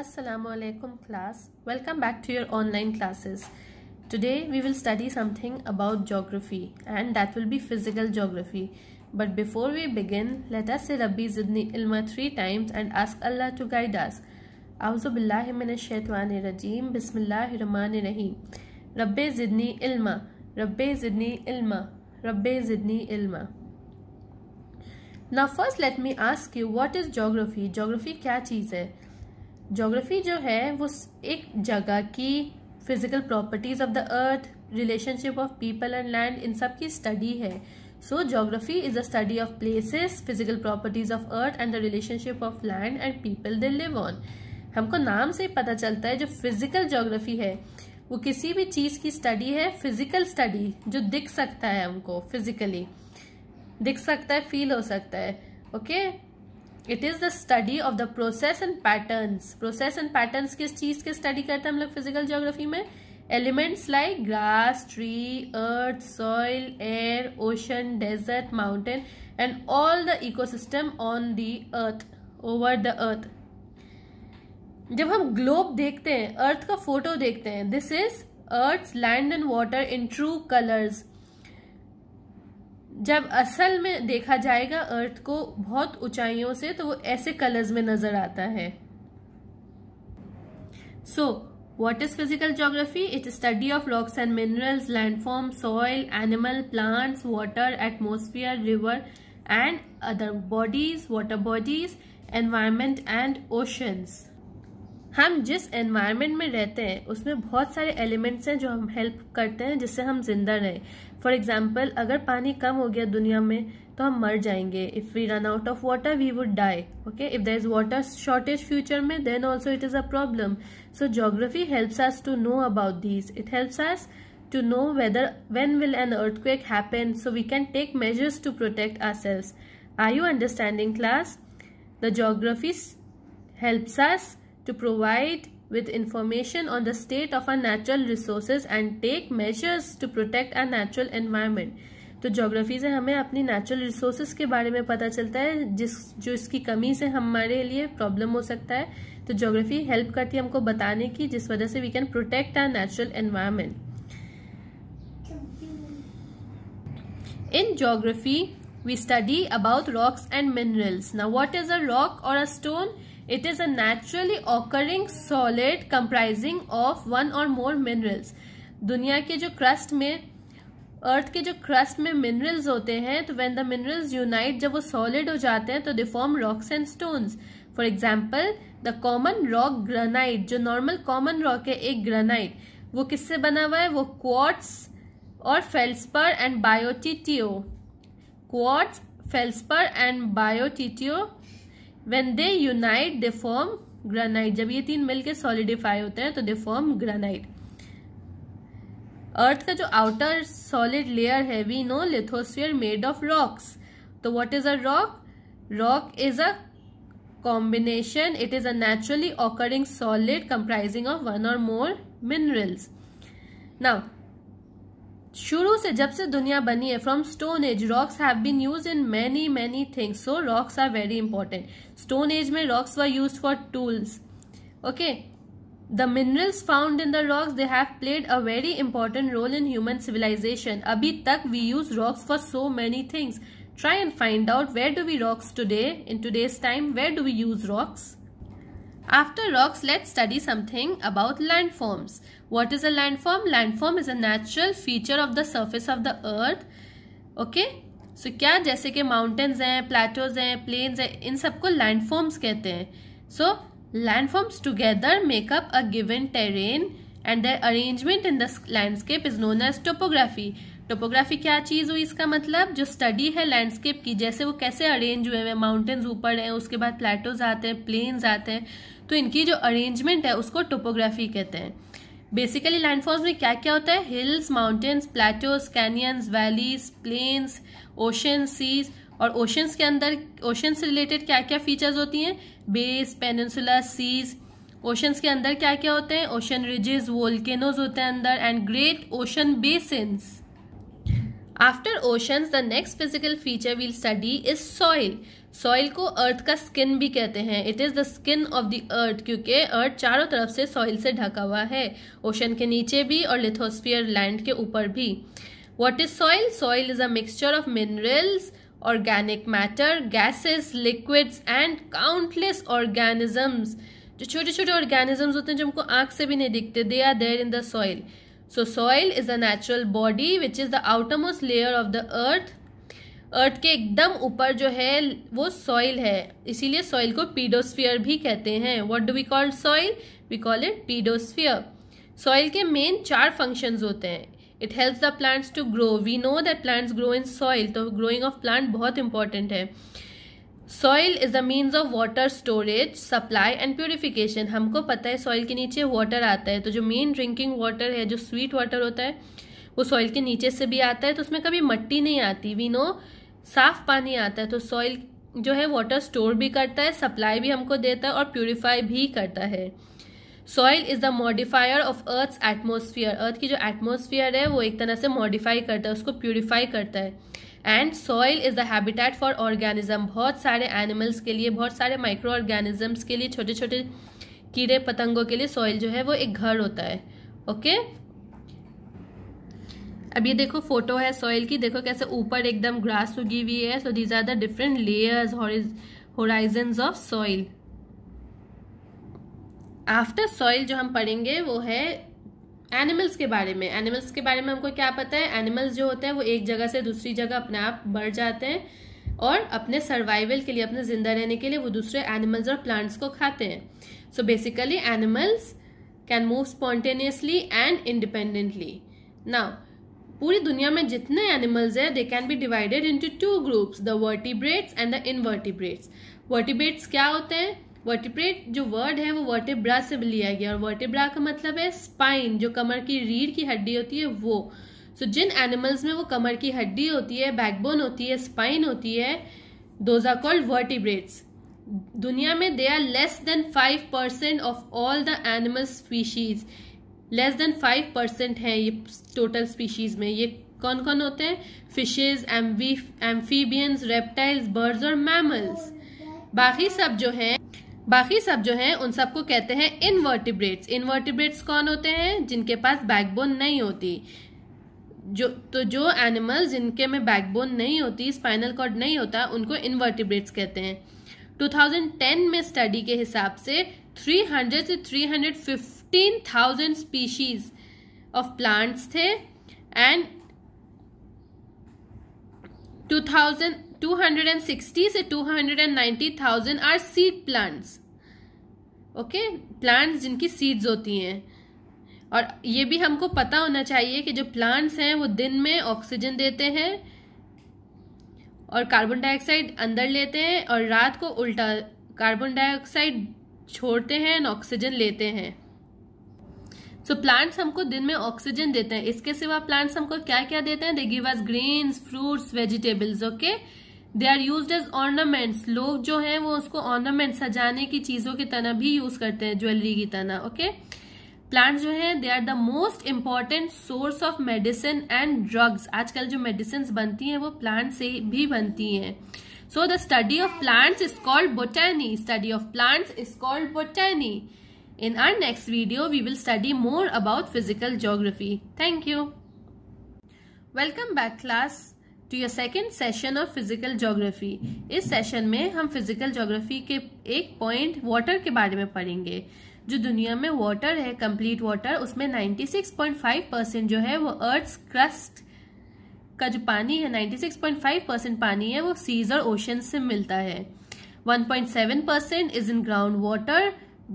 Assalamu alaikum class. Welcome back to your online classes. Today we will study something about geography and that will be physical geography. But before we begin, let us say Rabbi Zidni Ilma three times and ask Allah to guide us. Auzu billahi minash shaitani rajim. Bismillahir rahmanir rahim. Rabbi Zidni Ilma. Rabbi Zidni Ilma. Rabbi Zidni Ilma. Now first let me ask you what is geography? Geography kya चीज़ hai? Geography जो है वो एक जगह की physical properties of the earth relationship of people and land इन सब की स्टडी है so geography is the study of places physical properties of earth and the relationship of land and people they live on हमको नाम से ही पता चलता है जो फिजिकल जोग्राफी है वो किसी भी चीज़ की स्टडी है फिजिकल स्टडी जो दिख सकता है हमको फिजिकली दिख सकता है फील हो सकता है okay okay? It is the study of the process and patterns process and patterns किस चीज़ के स्टडी करते हैं हम लोग फिजिकल ज्योग्राफी में elements like grass tree earth soil air ocean desert mountain and all the ecosystem on the earth over the earth जब हम ग्लोब देखते हैं अर्थ का फोटो देखते हैं this is earth land and water in true colours जब असल में देखा जाएगा अर्थ को बहुत ऊंचाइयों से तो वो ऐसे कलर्स में नजर आता है so what is physical geography it's study of rocks and mineral landform soil animal plants water atmosphere river and other bodies water bodies environment and oceans हम जिस एनवायरमेंट में रहते हैं उसमें बहुत सारे एलिमेंट्स हैं जो हम हेल्प करते हैं जिससे हम जिंदा रहे फॉर एग्जाम्पल अगर पानी कम हो गया दुनिया में तो हम मर जाएंगे if we run out of water we would die okay if there is water shortage future में then also it is a problem so geography helps us to know about this it helps us to know whether when will an earthquake happen so we can take measures to protect ourselves are you understanding class the geography helps us to provide with information on the state of our natural resources and take measures to protect our natural environment तो geography से हमें अपनी natural resources के बारे में पता चलता है जिस जो इसकी कमी से हमारे लिए प्रॉब्लम हो सकता है तो ज्योग्राफी हेल्प करती है हमको बताने की जिस वजह से we can protect our natural environment in geography we study about rocks and minerals ना what is a rock or a stone It is a naturally occurring solid comprising of one or more minerals. दुनिया के जो crust में अर्थ के जो crust में minerals होते हैं तो व्हेन द मिनरल्स यूनाइट जब वो सॉलिड हो जाते हैं तो they form rocks and stones for example the common rock granite जो नॉर्मल कॉमन रॉक है एक ग्रेनाइट वो किससे बना हुआ है वो क्वार्ट्स और feldspar and biotite quartz feldspar and biotite when they unite they form granite जब ये तीन मिलके सॉलिडिफाई होते हैं तो दे फॉर्म ग्रेनाइट अर्थ का जो आउटर सॉलिड लेयर है we know lithosphere made of rocks तो what is a rock rock is a combination it is a naturally occurring solid comprising of one or more minerals now शुरू से जब से दुनिया बनी है from stone age rocks have been use in many many things so rocks are very important stone age में rocks were use for tools okay the minerals found in the rocks they have played a very important role in human civilisation अभी तक we use rocks for so many things try and find out where do we rocks today in today's time where do we use rocks After rocks, let's study something about landforms. What is a landform? Landform is a natural feature of the surface of the earth. Okay? So क्या जैसे के mountains हैं plateaus हैं plains हैं इन सबको landforms कहते हैं So landforms together make up a given terrain and their arrangement in the landscape is known as topography. Topography क्या चीज़ हुई इसका मतलब जो स्टडी है लैंडस्केप की जैसे वो कैसे अरेंज हुए हैं माउंटेन्स ऊपर हैं उसके बाद प्लेटोज आते हैं प्लेन्स आते हैं तो इनकी जो अरेंजमेंट है उसको टोपोग्राफी कहते हैं बेसिकली लैंडफॉल्स में क्या क्या होता है hills mountains plateaus canyons valleys plains ocean seas और ओशंस के अंदर ओशन से रिलेटेड क्या क्या फीचर्स होती हैं बेस पेनसुलर सीज ओशंस के अंदर क्या क्या होते हैं ओशन रिजेस वोल्केनोज होते हैं अंदर and great ocean basins after ocean the next physical feature we'll study is soil soil को अर्थ का स्किन भी कहते हैं it is the skin of the earth क्योंकि अर्थ चारों तरफ से सॉइल से ढका हुआ है ओशन के नीचे भी और लिथोस्फियर लैंड के ऊपर भी what is soil soil is a mixture of minerals organic matter gases liquids and countless organisms जो छोटे छोटे ऑर्गेनिजम्स होते हैं जो हमको आंख से भी नहीं दिखते they are there in the soil So soil is a natural body which is the outermost layer of the earth. Earth के एकदम ऊपर जो है वो सॉइल है इसीलिए सॉइल को पीडोस्फियर भी कहते हैं what do we call soil we call it pedosphere soil के मेन चार फंक्शंस होते हैं it helps the plants to grow we know that plants grow in soil तो ग्रोइंग ऑफ प्लांट बहुत इंपॉर्टेंट है soil is the means of water storage supply and purification हमको पता है सॉइल के नीचे वाटर आता है तो जो मेन ड्रिंकिंग वाटर है जो स्वीट वाटर होता है वो सॉइल के नीचे से भी आता है तो उसमें कभी मट्टी नहीं आती वी नो साफ पानी आता है तो सॉइल जो है वाटर स्टोर भी करता है सप्लाई भी हमको देता है और प्योरीफाई भी करता है soil is the modifier of earth atmosphere earth की जो एटमोसफियर है वो एक तरह से मॉडिफाई करता है उसको प्योरीफाई करता है and soil is the habitat for organism बहुत सारे एनिमल्स के लिए बहुत सारे माइक्रो ऑर्गेनिजम्स के लिए छोटे छोटे कीड़े पतंगों के लिए सॉइल जो है वो एक घर होता है ओके okay? अब ये देखो फोटो है सॉइल की देखो कैसे ऊपर एकदम ग्रास उगी हुई है so these are the different layers horizon of soil after soil जो हम पढ़ेंगे वो है एनिमल्स के बारे में एनिमल्स के बारे में हमको क्या पता है एनिमल्स जो होते हैं वो एक जगह से दूसरी जगह अपने आप बढ़ जाते हैं और अपने सर्वाइवल के लिए अपने जिंदा रहने के लिए वो दूसरे एनिमल्स और प्लांट्स को खाते हैं so basically animals can move spontaneously and independently now पूरी दुनिया में जितने एनिमल्स हैं they can be divided into two groups the vertebrates and the invertebrates vertebrates क्या होते हैं वर्टिप्रेट जो वर्ड है वो वर्टिब्रा से लिया गया और वर्टिब्रा का मतलब है स्पाइन जो कमर की रीढ़ की हड्डी होती है वो सो so, जिन एनिमल्स में वो कमर की हड्डी होती है बैकबोन होती है स्पाइन होती है दोज आर कॉल्ड वर्टिब्रेट्स दुनिया में they are less than five percent of all the animal species less than five percent है ये टोटल स्पीशीज में ये कौन कौन होते हैं फिशेज एम्फीबियंस रेप्टाइल्स बर्ड्स और मैमल्स बाकी सब जो हैं बाकी सब जो हैं उन सबको कहते हैं इनवर्टिब्रेट्स इनवर्टिब्रेट्स कौन होते हैं जिनके पास बैकबोन नहीं होती जो तो जो एनिमल्स जिनके में बैकबोन नहीं होती स्पाइनल कॉर्ड नहीं होता उनको इनवर्टिब्रेट्स कहते हैं 2010 में स्टडी के हिसाब से 300 से 315,000 स्पीशीज ऑफ प्लांट्स थे एंड 260 से 290,000 are seed plants okay plants जिनकी सीड्स होती हैं और ये भी हमको पता होना चाहिए कि जो प्लांट्स हैं वो दिन में ऑक्सीजन देते हैं और कार्बन डाइऑक्साइड अंदर लेते हैं और रात को उल्टा कार्बन डाइऑक्साइड छोड़ते हैं एंड ऑक्सीजन लेते हैं सो so, प्लांट्स हमको दिन में ऑक्सीजन देते हैं इसके सिवा प्लांट्स हमको क्या क्या देते हैं they give us greens fruits vegetables okay they are use as ornaments लोग जो है वो उसको ऑर्नामेंट सजाने की चीजों की तरह भी यूज करते हैं ज्वेलरी की तरह ओके प्लांट जो है they are the most important source of medicine and drugs आजकल जो मेडिसिन बनती है वो प्लांट से भी बनती है so the study of plants is called botany study of plants is called botany in our next video we will study more about physical geography thank you welcome back class to your second session of physical geography इस session में हम physical geography के एक point water के बारे में पढ़ेंगे जो दुनिया में वाटर है कंप्लीट वाटर उसमें 96.5 परसेंट जो है वो अर्थ क्रस्ट का जो पानी है 96.5 परसेंट पानी है वो सीज और ओशन से मिलता है 1.7 percent is in ground water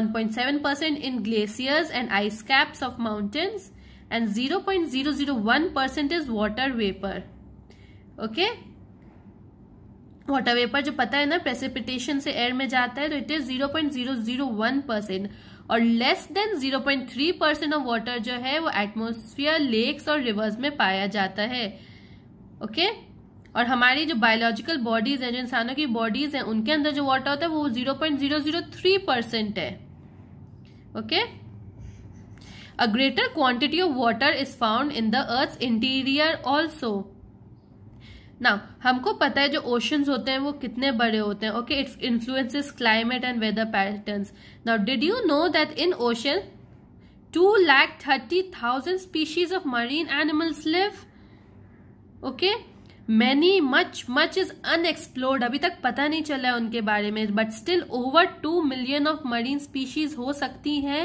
1.7 percent in glaciers and ice caps of mountains and 0.001 percent is water vapour okay water vapour जो पता है ना प्रेसिपिटेशन से एयर में जाता है तो it is zero point zero zero one percent और less than zero point three percent of water जो है वो एटमोस्फियर लेक्स और रिवर्स में पाया जाता है ओके और हमारी जो बायोलॉजिकल बॉडीज हैं जो इंसानों की बॉडीज हैं उनके अंदर जो वाटर होता है वो zero zero zero point three percent है okay a greater quantity of water is found in the earth interior also ना हमको पता है जो ओशंस होते हैं वो कितने बड़े होते हैं okay its influences climate and weather patterns now did you know that in ocean two lakh thirty thousand species of marine animals live okay many much much is unexplored अभी तक पता नहीं चला है उनके बारे में but still over two million of marine species हो सकती हैं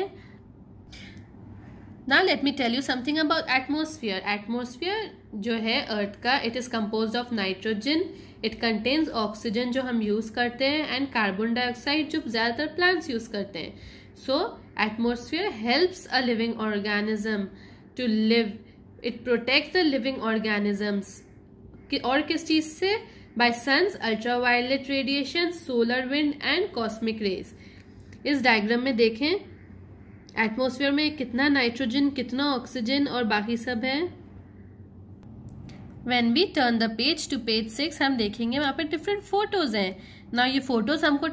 ना let me tell you something about atmosphere atmosphere जो है अर्थ का it is compose of nitrogen it contains oxygen जो हम यूज़ करते हैं एंड कार्बन डाइऑक्साइड जो ज़्यादातर प्लांट्स यूज़ करते हैं so atmosphere helps a living organism to live it protect the living organisms और किस चीज़ से by sun's ultraviolet radiation solar wind and cosmic rays इस डायग्राम में देखें एटमॉस्फेयर में कितना नाइट्रोजन कितना ऑक्सीजन और बाकी सब है when we turn the page to page six हम देखेंगे वहाँ पर डिफरेंट फोटोज हैं ना ये फोटोज हमको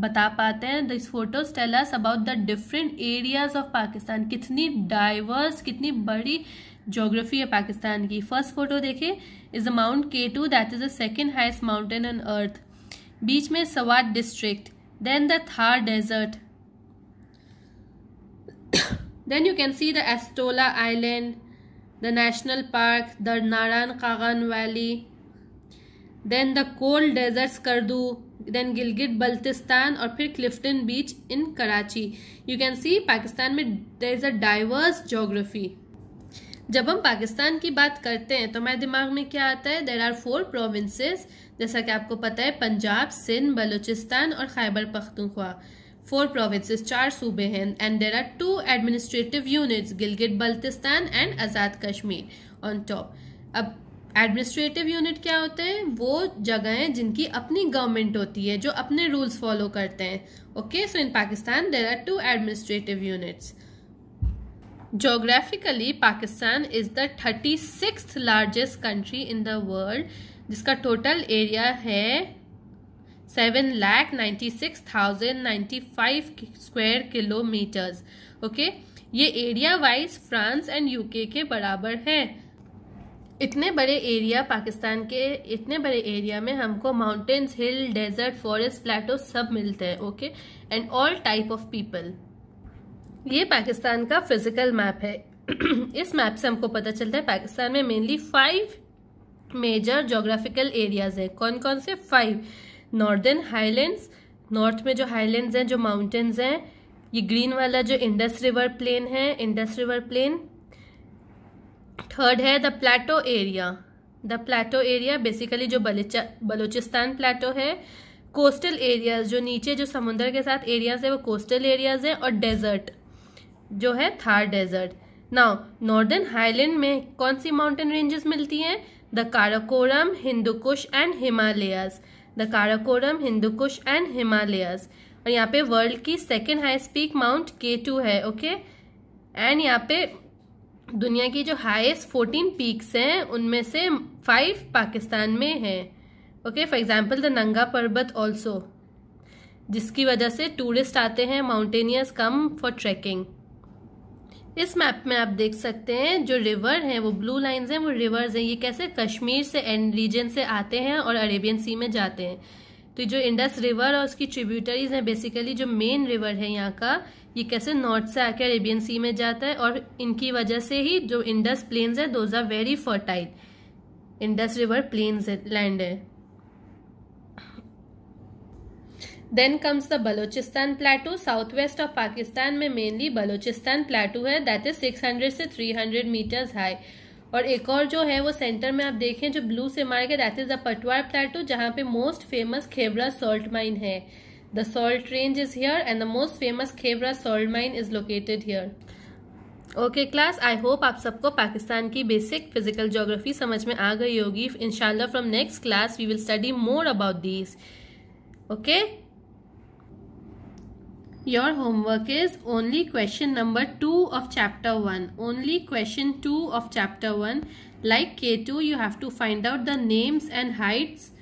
बता पाते हैं this photos tell us about the different areas of Pakistan कितनी डाइवर्स कितनी बड़ी जोग्राफी है पाकिस्तान की फर्स्ट फोटो देखे is the mount K two that is the second highest mountain on earth बीच में Swat district then the Thar desert Then you can see the astola Island, the National Park, the Naran Kagan Valley, then the cold deserts Kardu, then Gilgit Baltistan और फिर Clifton Beach in Karachi. You can see Pakistan mein there is a diverse geography. जब हम पाकिस्तान की बात करते हैं तो मेरे दिमाग में क्या आता है देर आर फोर प्रोविंसेस जैसा कि आपको पता है पंजाब सिंध बलूचिस्तान और खैबर पख्तूनख्वा फोर प्रोविंस चार सूबे हैं and there are two administrative unit Gilgit Baltistan and Azad Kashmir on top अब एडमिनिस्ट्रेटिव यूनिट क्या होते हैं वो जगहें जिनकी अपनी गवर्नमेंट होती है जो अपने रूल्स फॉलो करते हैं okay so in Pakistan there are two administrative units Pakistan is the thirty six largest country in the world जिसका टोटल एरिया है seven lakh ninety six thousand ninety five square kilometres okay ये area wise France and UK के बराबर है इतने बड़े area Pakistan के इतने बड़े एरिया में हमको mountains hill desert forest plateau सब मिलते हैं okay and all type of people ये पाकिस्तान का फिजिकल मैप है इस मैप से हमको पता चलता है पाकिस्तान में mainly five major geographical areas हैं कौन कौन से फाइव नॉर्दर्न हाईलैंड्स नॉर्थ में जो हाईलैंड्स हैं जो माउंटेन्स हैं ये ग्रीन वाला जो इंडस रिवर प्लेन है इंडस रिवर प्लेन थर्ड है the plateau area the plateau area basically जो बलूचिस्तान प्लेटो है कोस्टल एरियाज जो नीचे जो समुद्र के साथ एरियाज है वो कोस्टल एरियाज है और डेजर्ट जो है Thar desert now northern highland में कौन सी माउंटेन रेंजेस मिलती हैं the Karakoram Hindu Kush and Himalayas the Karakoram Hindu Kush and Himalayas और यहाँ पे वर्ल्ड की second highest peak mount K two है ओके एंड यहाँ पे दुनिया की जो हाइस्ट फोर्टीन पीक्स हैं उनमें से फाइव पाकिस्तान में हैं ओके फॉर एग्ज़ाम्पल द नंगा पर्वत ऑल्सो जिसकी वजह से टूरिस्ट आते हैं माउंटेनियर्स कम फॉर ट्रैकिंग इस मैप में आप देख सकते हैं जो रिवर हैं वो ब्लू लाइंस हैं वो रिवर्स हैं ये कैसे कश्मीर से एंड रीजन से आते हैं और अरेबियन सी में जाते हैं तो जो इंडस रिवर और उसकी ट्रिब्यूटरीज हैं बेसिकली जो मेन रिवर है यहाँ का ये कैसे नॉर्थ से आके अरेबियन सी में जाता है और इनकी वजह से ही जो इंडस प्लेन्स है those are very fertile Indus river plains land है then comes the Balochistan plateau south west of Pakistan में मेनली बलोचिस्तान प्लेटू है दैट इज 600 से 300 मीटर्स हाई और एक और जो है वो सेंटर में आप देखें जो ब्लू से मार के दैट इज़ द पटवार प्लेटू जहाँ पे most famous Khewra salt mine है the salt range is here and the most famous Khewra salt mine is located here okay class I hope आप सबको पाकिस्तान की बेसिक फिजिकल जोग्राफी समझ में आ गई होगी इनशाला from next class we will study more about this okay Your homework is only question number 2 of chapter 1. Only question 2 of chapter 1. Like K2, you have to find out the names and heights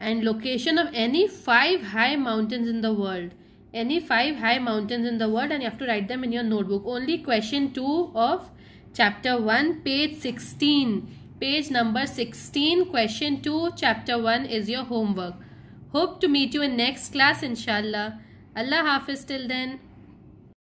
and location of any 5 high mountains in the world. Any 5 high mountains in the world and you have to write them in your notebook. Only question 2 of chapter 1, page 16. Page number 16, question 2, chapter 1 is your homework. Hope to meet you in next class, inshallah. Allah Hafiz till then.